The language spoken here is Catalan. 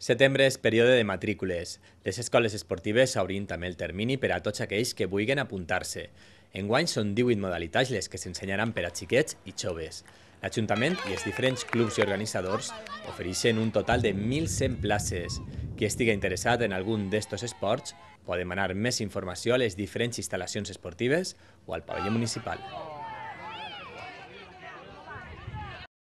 Setembre és període de matrícules. Les escoles esportives s'obrint també el termini per a tots aquells que vulguin apuntar-se. Enguany són 18 modalitats les que s'ensenyaran per a xiquets i joves. L'Ajuntament i els diferents clubs i organitzadors ofereixen un total de 1.100 places. Qui estigui interessat en algun d'estos esports pot demanar més informació a les diferents instal·lacions esportives o al pavelló municipal.